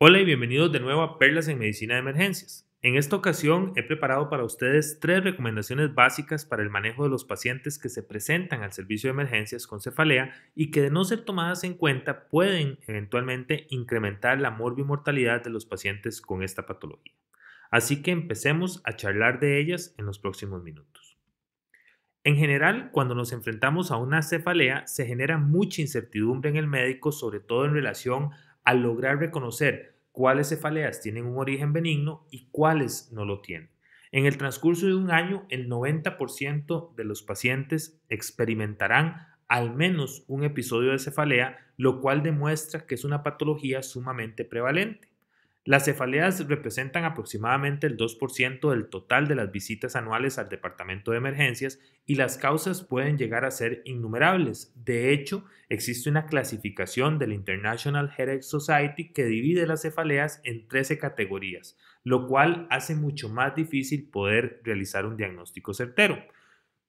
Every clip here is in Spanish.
Hola y bienvenidos de nuevo a Perlas en Medicina de Emergencias. En esta ocasión he preparado para ustedes tres recomendaciones básicas para el manejo de los pacientes que se presentan al servicio de emergencias con cefalea y que de no ser tomadas en cuenta pueden eventualmente incrementar la morbimortalidad de los pacientes con esta patología. Así que empecemos a charlar de ellas en los próximos minutos. En general, cuando nos enfrentamos a una cefalea, se genera mucha incertidumbre en el médico, sobre todo en relación a al lograr reconocer cuáles cefaleas tienen un origen benigno y cuáles no lo tienen. En el transcurso de un año, el 90% de los pacientes experimentarán al menos un episodio de cefalea, lo cual demuestra que es una patología sumamente prevalente. Las cefaleas representan aproximadamente el 2% del total de las visitas anuales al Departamento de Emergencias y las causas pueden llegar a ser innumerables. De hecho, existe una clasificación de la International Headache Society que divide las cefaleas en 13 categorías, lo cual hace mucho más difícil poder realizar un diagnóstico certero.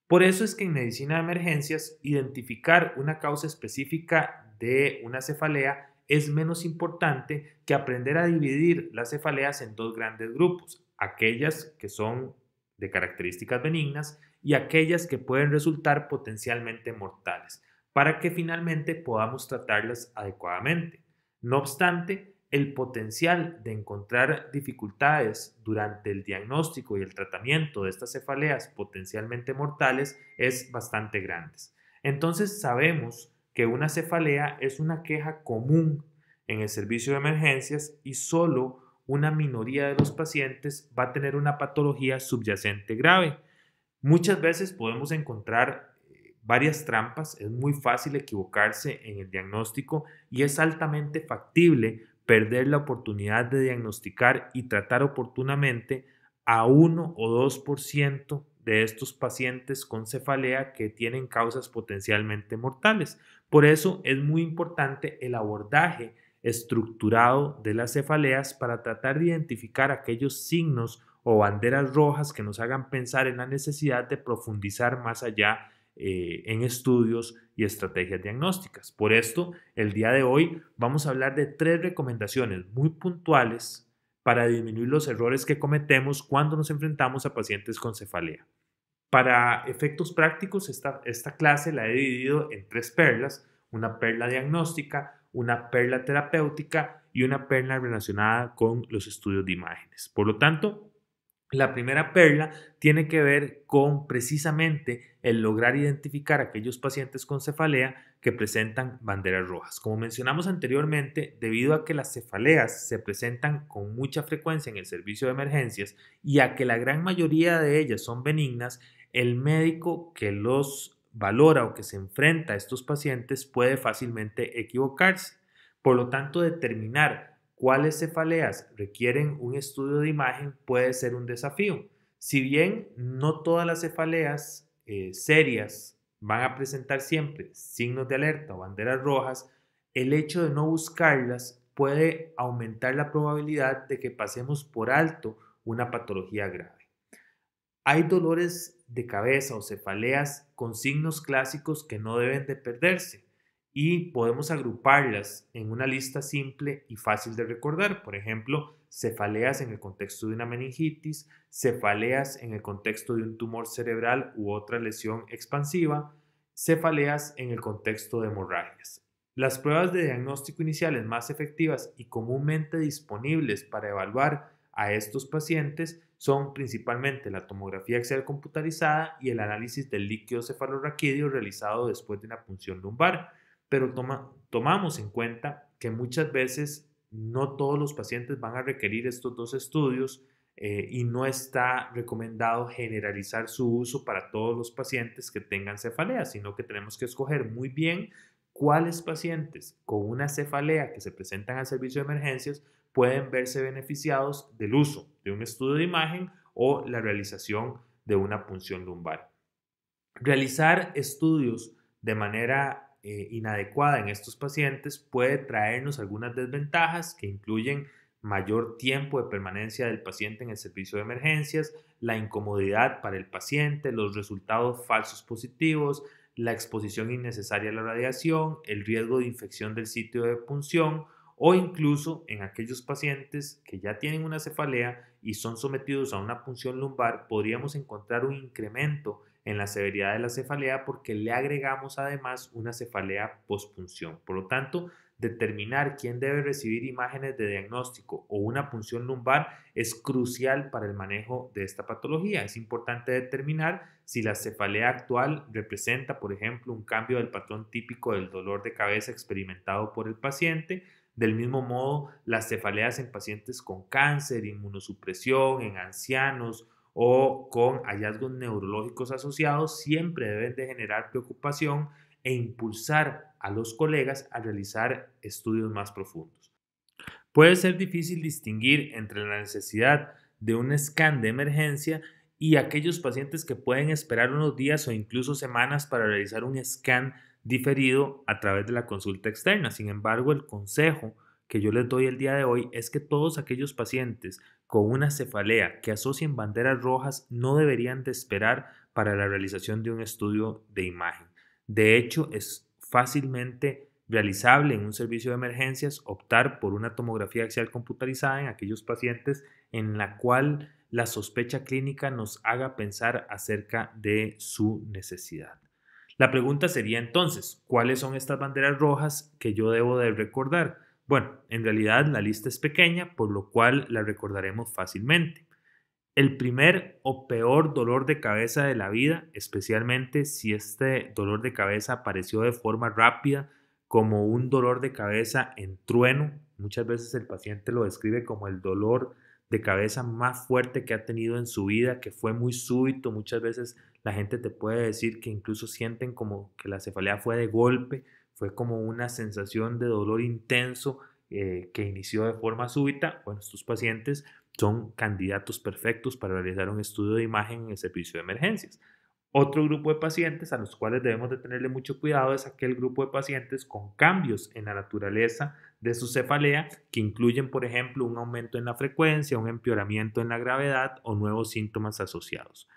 Por eso es que en medicina de emergencias identificar una causa específica de una cefalea es menos importante que aprender a dividir las cefaleas en dos grandes grupos, aquellas que son de características benignas y aquellas que pueden resultar potencialmente mortales, para que finalmente podamos tratarlas adecuadamente. No obstante, el potencial de encontrar dificultades durante el diagnóstico y el tratamiento de estas cefaleas potencialmente mortales es bastante grande. Entonces sabemos que una cefalea es una queja común en el servicio de emergencias y solo una minoría de los pacientes va a tener una patología subyacente grave. Muchas veces podemos encontrar eh, varias trampas, es muy fácil equivocarse en el diagnóstico y es altamente factible perder la oportunidad de diagnosticar y tratar oportunamente a 1 o 2% de estos pacientes con cefalea que tienen causas potencialmente mortales. Por eso es muy importante el abordaje estructurado de las cefaleas para tratar de identificar aquellos signos o banderas rojas que nos hagan pensar en la necesidad de profundizar más allá eh, en estudios y estrategias diagnósticas. Por esto, el día de hoy vamos a hablar de tres recomendaciones muy puntuales para disminuir los errores que cometemos cuando nos enfrentamos a pacientes con cefalea. Para efectos prácticos, esta, esta clase la he dividido en tres perlas, una perla diagnóstica, una perla terapéutica y una perla relacionada con los estudios de imágenes. Por lo tanto, la primera perla tiene que ver con precisamente el lograr identificar aquellos pacientes con cefalea que presentan banderas rojas. Como mencionamos anteriormente, debido a que las cefaleas se presentan con mucha frecuencia en el servicio de emergencias y a que la gran mayoría de ellas son benignas, el médico que los valora o que se enfrenta a estos pacientes puede fácilmente equivocarse. Por lo tanto, determinar cuáles cefaleas requieren un estudio de imagen puede ser un desafío. Si bien no todas las cefaleas eh, serias van a presentar siempre signos de alerta o banderas rojas, el hecho de no buscarlas puede aumentar la probabilidad de que pasemos por alto una patología grave. Hay dolores de cabeza o cefaleas con signos clásicos que no deben de perderse y podemos agruparlas en una lista simple y fácil de recordar. Por ejemplo, cefaleas en el contexto de una meningitis, cefaleas en el contexto de un tumor cerebral u otra lesión expansiva, cefaleas en el contexto de hemorragias. Las pruebas de diagnóstico iniciales más efectivas y comúnmente disponibles para evaluar a estos pacientes son principalmente la tomografía axial computarizada y el análisis del líquido cefalorraquídeo realizado después de una punción lumbar, pero tomamos en cuenta que muchas veces no todos los pacientes van a requerir estos dos estudios eh, y no está recomendado generalizar su uso para todos los pacientes que tengan cefalea, sino que tenemos que escoger muy bien cuáles pacientes con una cefalea que se presentan al servicio de emergencias pueden verse beneficiados del uso de un estudio de imagen o la realización de una punción lumbar. Realizar estudios de manera eh, inadecuada en estos pacientes puede traernos algunas desventajas que incluyen mayor tiempo de permanencia del paciente en el servicio de emergencias, la incomodidad para el paciente, los resultados falsos positivos, la exposición innecesaria a la radiación, el riesgo de infección del sitio de punción, o incluso en aquellos pacientes que ya tienen una cefalea y son sometidos a una punción lumbar, podríamos encontrar un incremento en la severidad de la cefalea porque le agregamos además una cefalea pospunción. Por lo tanto, determinar quién debe recibir imágenes de diagnóstico o una punción lumbar es crucial para el manejo de esta patología. Es importante determinar si la cefalea actual representa, por ejemplo, un cambio del patrón típico del dolor de cabeza experimentado por el paciente, del mismo modo, las cefaleas en pacientes con cáncer, inmunosupresión, en ancianos o con hallazgos neurológicos asociados siempre deben de generar preocupación e impulsar a los colegas a realizar estudios más profundos. Puede ser difícil distinguir entre la necesidad de un scan de emergencia y aquellos pacientes que pueden esperar unos días o incluso semanas para realizar un scan diferido a través de la consulta externa. Sin embargo, el consejo que yo les doy el día de hoy es que todos aquellos pacientes con una cefalea que asocien banderas rojas no deberían de esperar para la realización de un estudio de imagen. De hecho, es fácilmente realizable en un servicio de emergencias optar por una tomografía axial computarizada en aquellos pacientes en la cual la sospecha clínica nos haga pensar acerca de su necesidad. La pregunta sería entonces, ¿cuáles son estas banderas rojas que yo debo de recordar? Bueno, en realidad la lista es pequeña, por lo cual la recordaremos fácilmente. El primer o peor dolor de cabeza de la vida, especialmente si este dolor de cabeza apareció de forma rápida, como un dolor de cabeza en trueno, muchas veces el paciente lo describe como el dolor de cabeza más fuerte que ha tenido en su vida, que fue muy súbito. Muchas veces la gente te puede decir que incluso sienten como que la cefalea fue de golpe, fue como una sensación de dolor intenso eh, que inició de forma súbita. Bueno, estos pacientes son candidatos perfectos para realizar un estudio de imagen en el servicio de emergencias. Otro grupo de pacientes a los cuales debemos de tenerle mucho cuidado es aquel grupo de pacientes con cambios en la naturaleza de su cefalea que incluyen, por ejemplo, un aumento en la frecuencia, un empeoramiento en la gravedad o nuevos síntomas asociados.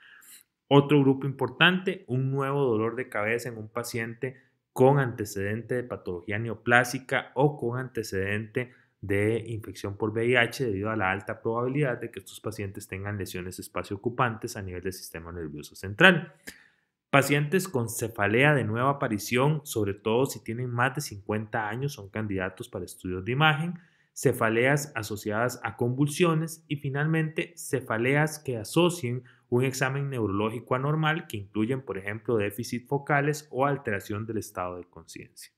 Otro grupo importante, un nuevo dolor de cabeza en un paciente con antecedente de patología neoplásica o con antecedente de infección por VIH debido a la alta probabilidad de que estos pacientes tengan lesiones espacio ocupantes a nivel del sistema nervioso central. Pacientes con cefalea de nueva aparición, sobre todo si tienen más de 50 años, son candidatos para estudios de imagen, cefaleas asociadas a convulsiones y finalmente cefaleas que asocien un examen neurológico anormal que incluyen, por ejemplo, déficit focales o alteración del estado de conciencia.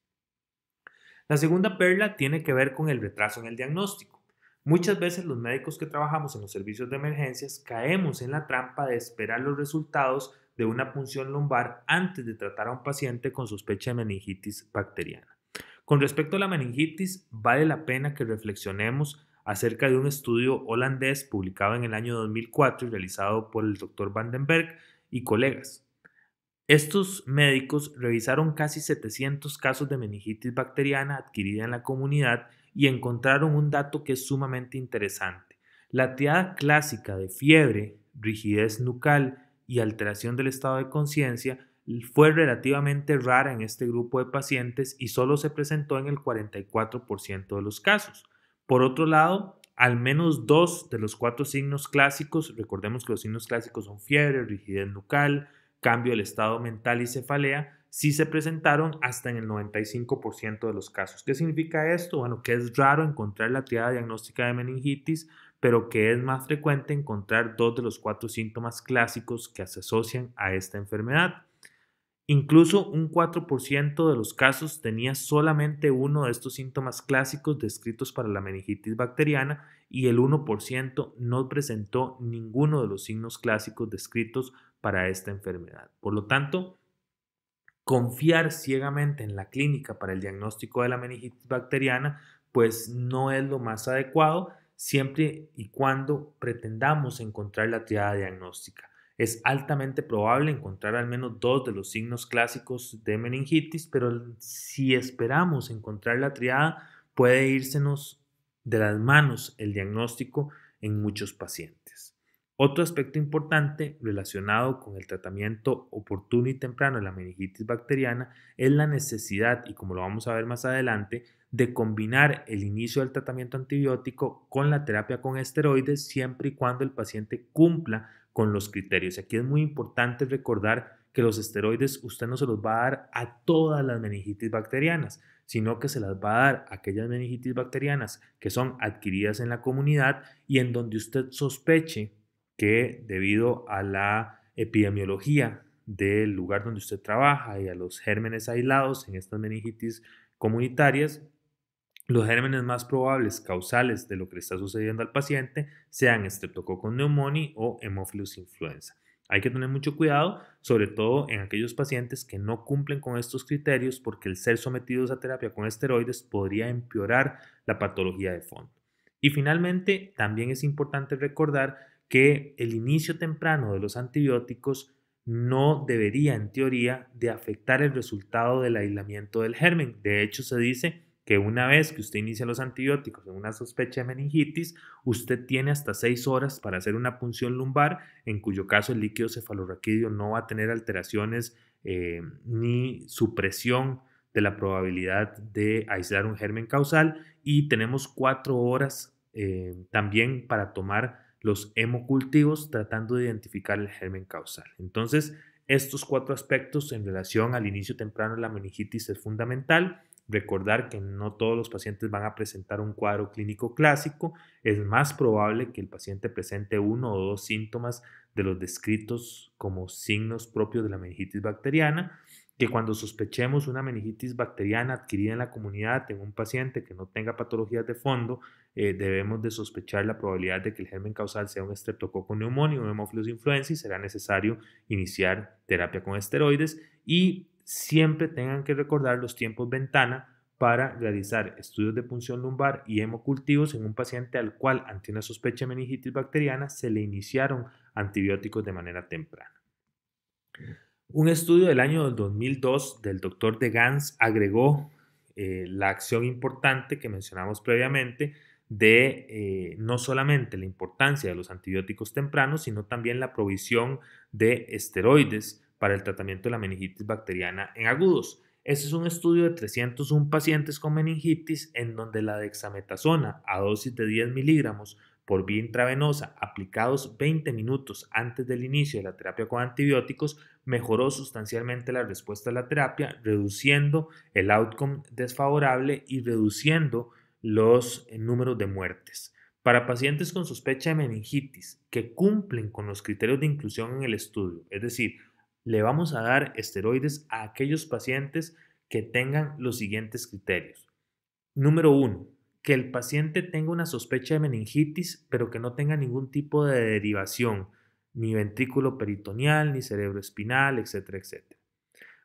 La segunda perla tiene que ver con el retraso en el diagnóstico. Muchas veces los médicos que trabajamos en los servicios de emergencias caemos en la trampa de esperar los resultados de una punción lumbar antes de tratar a un paciente con sospecha de meningitis bacteriana. Con respecto a la meningitis, vale la pena que reflexionemos acerca de un estudio holandés publicado en el año 2004 y realizado por el doctor Vandenberg y colegas. Estos médicos revisaron casi 700 casos de meningitis bacteriana adquirida en la comunidad y encontraron un dato que es sumamente interesante. La triada clásica de fiebre, rigidez nucal y alteración del estado de conciencia fue relativamente rara en este grupo de pacientes y solo se presentó en el 44% de los casos. Por otro lado, al menos dos de los cuatro signos clásicos, recordemos que los signos clásicos son fiebre, rigidez nucal, cambio del estado mental y cefalea sí se presentaron hasta en el 95% de los casos. ¿Qué significa esto? Bueno, que es raro encontrar la tirada diagnóstica de meningitis, pero que es más frecuente encontrar dos de los cuatro síntomas clásicos que se asocian a esta enfermedad. Incluso un 4% de los casos tenía solamente uno de estos síntomas clásicos descritos para la meningitis bacteriana y el 1% no presentó ninguno de los signos clásicos descritos para esta enfermedad. Por lo tanto, confiar ciegamente en la clínica para el diagnóstico de la meningitis bacteriana, pues no es lo más adecuado siempre y cuando pretendamos encontrar la triada diagnóstica. Es altamente probable encontrar al menos dos de los signos clásicos de meningitis, pero si esperamos encontrar la triada, puede írsenos de las manos el diagnóstico en muchos pacientes. Otro aspecto importante relacionado con el tratamiento oportuno y temprano de la meningitis bacteriana es la necesidad, y como lo vamos a ver más adelante, de combinar el inicio del tratamiento antibiótico con la terapia con esteroides siempre y cuando el paciente cumpla con los criterios. Aquí es muy importante recordar que los esteroides usted no se los va a dar a todas las meningitis bacterianas, sino que se las va a dar a aquellas meningitis bacterianas que son adquiridas en la comunidad y en donde usted sospeche que debido a la epidemiología del lugar donde usted trabaja y a los gérmenes aislados en estas meningitis comunitarias, los gérmenes más probables causales de lo que le está sucediendo al paciente sean Streptococcus pneumoniae o Hemophilus influenza. Hay que tener mucho cuidado, sobre todo en aquellos pacientes que no cumplen con estos criterios, porque el ser sometidos a terapia con esteroides podría empeorar la patología de fondo. Y finalmente, también es importante recordar que el inicio temprano de los antibióticos no debería, en teoría, de afectar el resultado del aislamiento del germen. De hecho, se dice que una vez que usted inicia los antibióticos en una sospecha de meningitis, usted tiene hasta seis horas para hacer una punción lumbar, en cuyo caso el líquido cefalorraquídeo no va a tener alteraciones eh, ni supresión de la probabilidad de aislar un germen causal y tenemos cuatro horas eh, también para tomar los hemocultivos tratando de identificar el germen causal. Entonces, estos cuatro aspectos en relación al inicio temprano de la meningitis es fundamental. Recordar que no todos los pacientes van a presentar un cuadro clínico clásico. Es más probable que el paciente presente uno o dos síntomas de los descritos como signos propios de la meningitis bacteriana que cuando sospechemos una meningitis bacteriana adquirida en la comunidad en un paciente que no tenga patologías de fondo, eh, debemos de sospechar la probabilidad de que el germen causal sea un estreptococo neumónico o influenza y será necesario iniciar terapia con esteroides y siempre tengan que recordar los tiempos ventana para realizar estudios de punción lumbar y hemocultivos en un paciente al cual ante una sospecha de meningitis bacteriana se le iniciaron antibióticos de manera temprana. Un estudio del año 2002 del doctor de Gans agregó eh, la acción importante que mencionamos previamente de eh, no solamente la importancia de los antibióticos tempranos, sino también la provisión de esteroides para el tratamiento de la meningitis bacteriana en agudos. Ese es un estudio de 301 pacientes con meningitis en donde la dexametasona a dosis de 10 miligramos por vía intravenosa aplicados 20 minutos antes del inicio de la terapia con antibióticos, mejoró sustancialmente la respuesta a la terapia, reduciendo el outcome desfavorable y reduciendo los eh, números de muertes. Para pacientes con sospecha de meningitis que cumplen con los criterios de inclusión en el estudio, es decir, le vamos a dar esteroides a aquellos pacientes que tengan los siguientes criterios. Número 1, que el paciente tenga una sospecha de meningitis, pero que no tenga ningún tipo de derivación, ni ventrículo peritoneal, ni cerebroespinal, etc. etcétera, etcétera.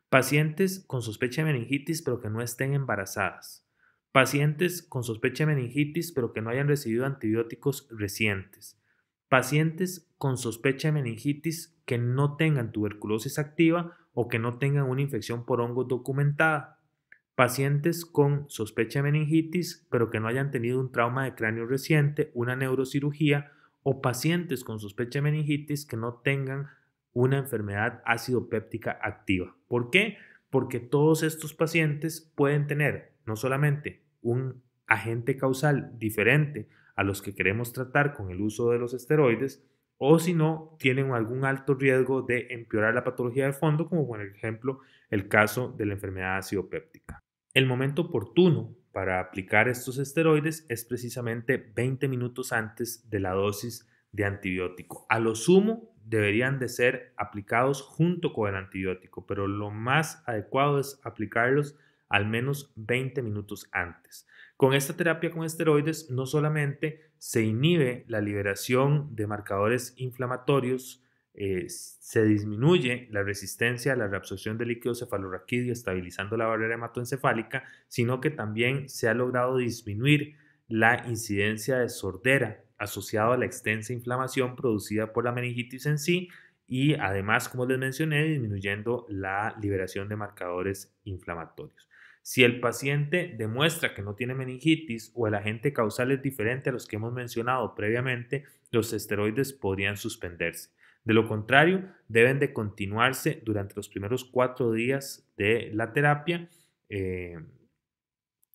Pacientes con sospecha de meningitis, pero que no estén embarazadas. Pacientes con sospecha de meningitis, pero que no hayan recibido antibióticos recientes. Pacientes con sospecha de meningitis que no tengan tuberculosis activa o que no tengan una infección por hongo documentada. Pacientes con sospecha de meningitis, pero que no hayan tenido un trauma de cráneo reciente, una neurocirugía, o pacientes con sospecha de meningitis que no tengan una enfermedad ácido péptica activa. ¿Por qué? Porque todos estos pacientes pueden tener no solamente un agente causal diferente a los que queremos tratar con el uso de los esteroides, o si no, tienen algún alto riesgo de empeorar la patología de fondo, como por ejemplo el caso de la enfermedad ácido péptica. El momento oportuno para aplicar estos esteroides es precisamente 20 minutos antes de la dosis de antibiótico. A lo sumo deberían de ser aplicados junto con el antibiótico, pero lo más adecuado es aplicarlos al menos 20 minutos antes. Con esta terapia con esteroides no solamente se inhibe la liberación de marcadores inflamatorios eh, se disminuye la resistencia a la reabsorción del líquido cefalorraquídeo, estabilizando la barrera hematoencefálica, sino que también se ha logrado disminuir la incidencia de sordera asociada a la extensa inflamación producida por la meningitis en sí y además, como les mencioné, disminuyendo la liberación de marcadores inflamatorios. Si el paciente demuestra que no tiene meningitis o el agente causal es diferente a los que hemos mencionado previamente, los esteroides podrían suspenderse. De lo contrario, deben de continuarse durante los primeros cuatro días de la terapia eh,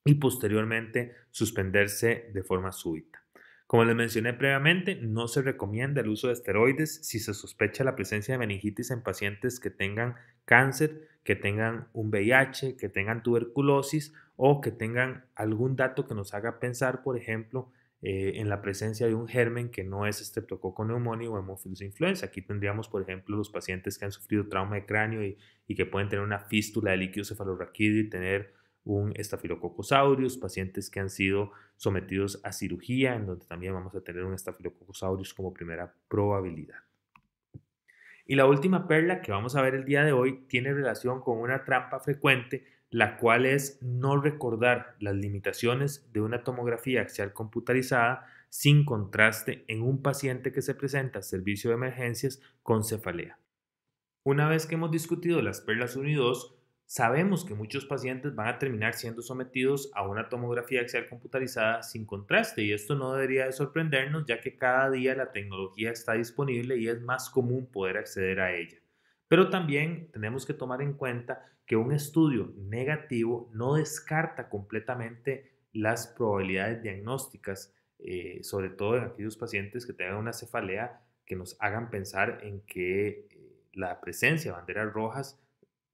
y posteriormente suspenderse de forma súbita. Como les mencioné previamente, no se recomienda el uso de esteroides si se sospecha la presencia de meningitis en pacientes que tengan cáncer, que tengan un VIH, que tengan tuberculosis o que tengan algún dato que nos haga pensar, por ejemplo, eh, en la presencia de un germen que no es estreptococo pneumoniae o hemófilos influenza. Aquí tendríamos, por ejemplo, los pacientes que han sufrido trauma de cráneo y, que pueden tener una fístula de líquido cefalorraquídeo y tener un estafilococos aureus, pacientes que han sido sometidos a cirugía, en donde también vamos a tener un estafilococos aureus como primera probabilidad. Y la última perla que vamos a ver el día de hoy tiene relación con una trampa frecuente la cual es no recordar las limitaciones de una tomografía axial computarizada sin contraste en un paciente que se presenta a servicio de emergencias con cefalea. Una vez que hemos discutido las perlas 1 y 2, sabemos que muchos pacientes van a terminar siendo sometidos a una tomografía axial computarizada sin contraste y esto no debería de sorprendernos ya que cada día la tecnología está disponible y es más común poder acceder a ella. Pero también tenemos que tomar en cuenta que un estudio negativo no descarta completamente las probabilidades diagnósticas, eh, sobre todo en aquellos pacientes que tengan una cefalea que nos hagan pensar en que eh, la presencia de banderas rojas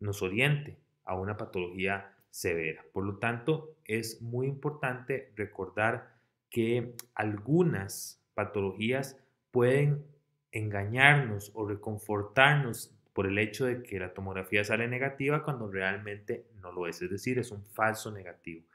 nos oriente a una patología severa. Por lo tanto, es muy importante recordar que algunas patologías pueden engañarnos o reconfortarnos por el hecho de que la tomografía sale negativa cuando realmente no lo es, es decir, es un falso negativo.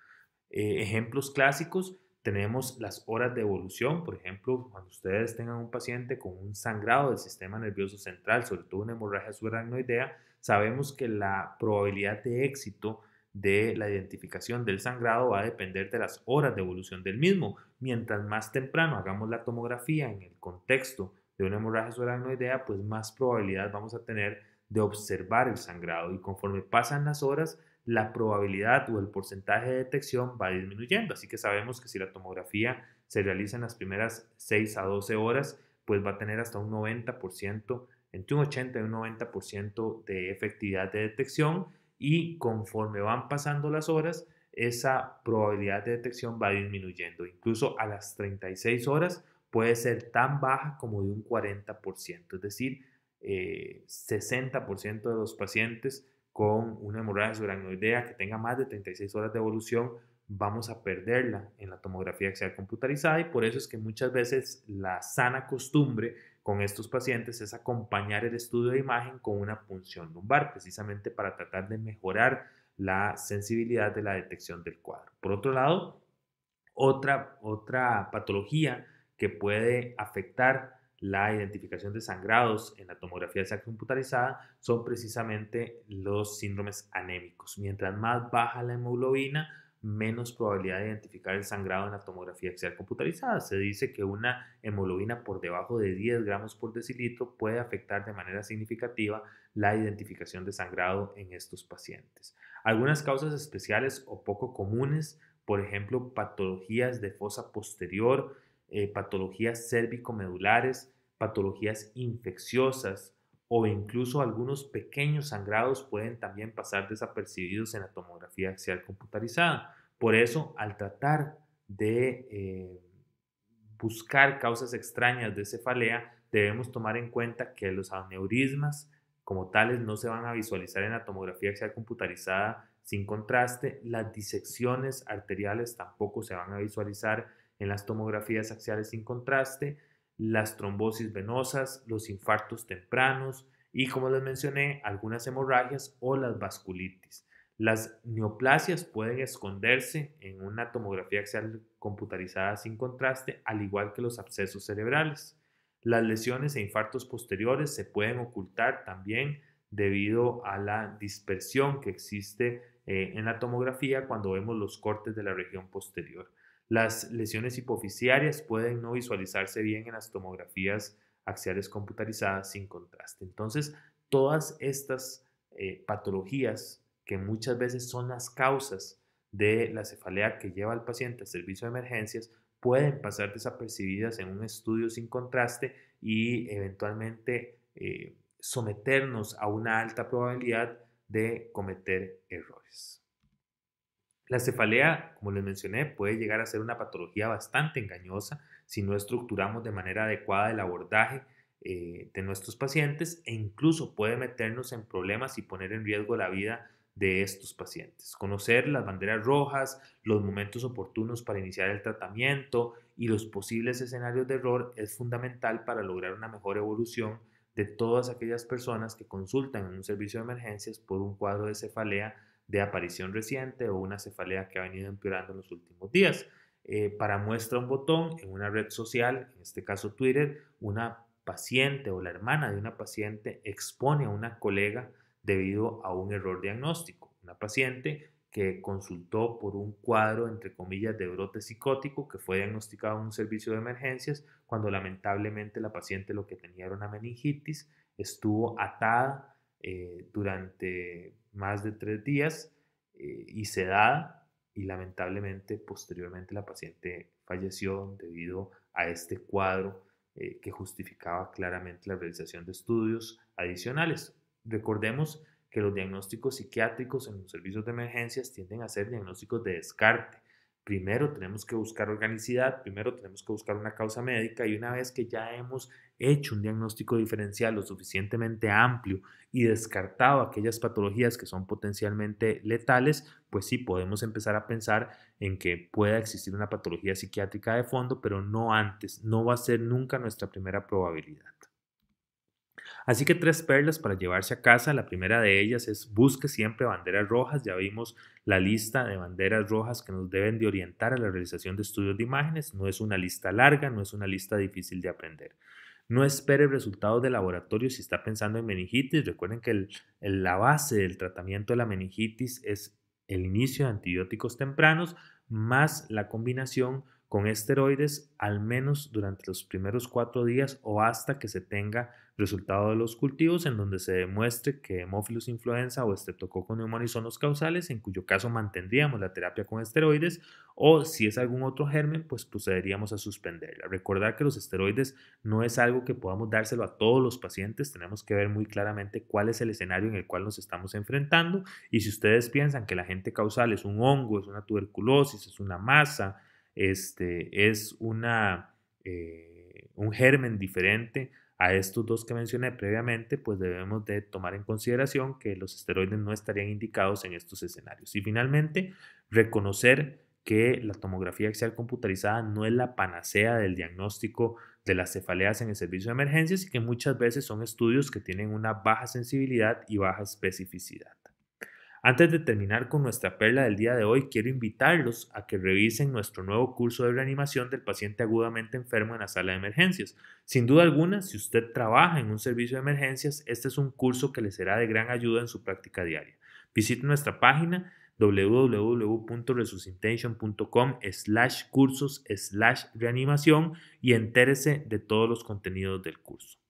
Eh, ejemplos clásicos, tenemos las horas de evolución, por ejemplo, cuando ustedes tengan un paciente con un sangrado del sistema nervioso central, sobre todo una hemorragia subaracnoidea, sabemos que la probabilidad de éxito de la identificación del sangrado va a depender de las horas de evolución del mismo. Mientras más temprano hagamos la tomografía en el contexto de una hemorragia idea pues más probabilidad vamos a tener de observar el sangrado y conforme pasan las horas, la probabilidad o el porcentaje de detección va disminuyendo. Así que sabemos que si la tomografía se realiza en las primeras 6 a 12 horas, pues va a tener hasta un 90%, entre un 80 y un 90% de efectividad de detección y conforme van pasando las horas, esa probabilidad de detección va disminuyendo. Incluso a las 36 horas puede ser tan baja como de un 40%, es decir, 60% eh, de los pacientes con una hemorragia subaracnoidea que tenga más de 36 horas de evolución, vamos a perderla en la tomografía axial computarizada y por eso es que muchas veces la sana costumbre con estos pacientes es acompañar el estudio de imagen con una punción lumbar, precisamente para tratar de mejorar la sensibilidad de la detección del cuadro. Por otro lado, otra, otra patología que puede afectar la identificación de sangrados en la tomografía axial computarizada son precisamente los síndromes anémicos. Mientras más baja la hemoglobina, menos probabilidad de identificar el sangrado en la tomografía axial computarizada. Se dice que una hemoglobina por debajo de 10 gramos por decilitro puede afectar de manera significativa la identificación de sangrado en estos pacientes. Algunas causas especiales o poco comunes, por ejemplo, patologías de fosa posterior, eh, patologías cérvico-medulares, patologías infecciosas o incluso algunos pequeños sangrados pueden también pasar desapercibidos en la tomografía axial computarizada. Por eso, al tratar de eh, buscar causas extrañas de cefalea, debemos tomar en cuenta que los aneurismas como tales no se van a visualizar en la tomografía axial computarizada sin contraste, las disecciones arteriales tampoco se van a visualizar, en las tomografías axiales sin contraste, las trombosis venosas, los infartos tempranos y, como les mencioné, algunas hemorragias o las vasculitis. Las neoplasias pueden esconderse en una tomografía axial computarizada sin contraste, al igual que los abscesos cerebrales. Las lesiones e infartos posteriores se pueden ocultar también debido a la dispersión que existe eh, en la tomografía cuando vemos los cortes de la región posterior. Las lesiones hipoficiarias pueden no visualizarse bien en las tomografías axiales computarizadas sin contraste. Entonces, todas estas eh, patologías que muchas veces son las causas de la cefalea que lleva al paciente al servicio de emergencias pueden pasar desapercibidas en un estudio sin contraste y eventualmente eh, someternos a una alta probabilidad de cometer errores. La cefalea, como les mencioné, puede llegar a ser una patología bastante engañosa si no estructuramos de manera adecuada el abordaje eh, de nuestros pacientes e incluso puede meternos en problemas y poner en riesgo la vida de estos pacientes. Conocer las banderas rojas, los momentos oportunos para iniciar el tratamiento y los posibles escenarios de error es fundamental para lograr una mejor evolución de todas aquellas personas que consultan en un servicio de emergencias por un cuadro de cefalea de aparición reciente o una cefalea que ha venido empeorando en los últimos días. Eh, para muestra un botón en una red social, en este caso Twitter, una paciente o la hermana de una paciente expone a una colega debido a un error diagnóstico. Una paciente que consultó por un cuadro, entre comillas, de brote psicótico que fue diagnosticado en un servicio de emergencias cuando lamentablemente la paciente lo que tenía era una meningitis, estuvo atada eh, durante más de tres días eh, y y da y lamentablemente posteriormente la paciente falleció debido a este cuadro eh, que justificaba claramente la realización de estudios adicionales. Recordemos que los diagnósticos psiquiátricos en los servicios de emergencias tienden a ser diagnósticos de descarte primero tenemos que buscar organicidad, primero tenemos que buscar una causa médica y una vez que ya hemos hecho un diagnóstico diferencial lo suficientemente amplio y descartado aquellas patologías que son potencialmente letales, pues sí podemos empezar a pensar en que pueda existir una patología psiquiátrica de fondo, pero no antes, no va a ser nunca nuestra primera probabilidad. Así que tres perlas para llevarse a casa. La primera de ellas es busque siempre banderas rojas. Ya vimos la lista de banderas rojas que nos deben de orientar a la realización de estudios de imágenes. No es una lista larga, no es una lista difícil de aprender. No espere resultados de laboratorio si está pensando en meningitis. Recuerden que la base del tratamiento de la meningitis es el inicio de antibióticos tempranos más la combinación con esteroides al menos durante los primeros cuatro días o hasta que se tenga resultado de los cultivos en donde se demuestre que hemófilos influenza o Streptococcus pneumoniae son los causales, en cuyo caso mantendríamos la terapia con esteroides o si es algún otro germen, pues procederíamos a suspenderla. Recordar que los esteroides no es algo que podamos dárselo a todos los pacientes, tenemos que ver muy claramente cuál es el escenario en el cual nos estamos enfrentando y si ustedes piensan que la gente causal es un hongo, es una tuberculosis, es una masa, este, es una, eh, un germen diferente a estos dos que mencioné previamente, pues debemos de tomar en consideración que los esteroides no estarían indicados en estos escenarios. Y finalmente, reconocer que la tomografía axial computarizada no es la panacea del diagnóstico de las cefaleas en el servicio de emergencias y que muchas veces son estudios que tienen una baja sensibilidad y baja especificidad. Antes de terminar con nuestra perla del día de hoy, quiero invitarlos a que revisen nuestro nuevo curso de reanimación del paciente agudamente enfermo en la sala de emergencias. Sin duda alguna, si usted trabaja en un servicio de emergencias, este es un curso que le será de gran ayuda en su práctica diaria. Visite nuestra página www.resuscitation.com slash cursos slash reanimación y entérese de todos los contenidos del curso.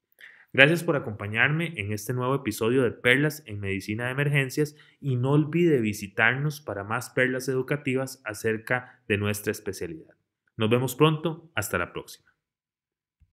Gracias por acompañarme en este nuevo episodio de Perlas en Medicina de Emergencias y no olvide visitarnos para más perlas educativas acerca de nuestra especialidad. Nos vemos pronto, hasta la próxima.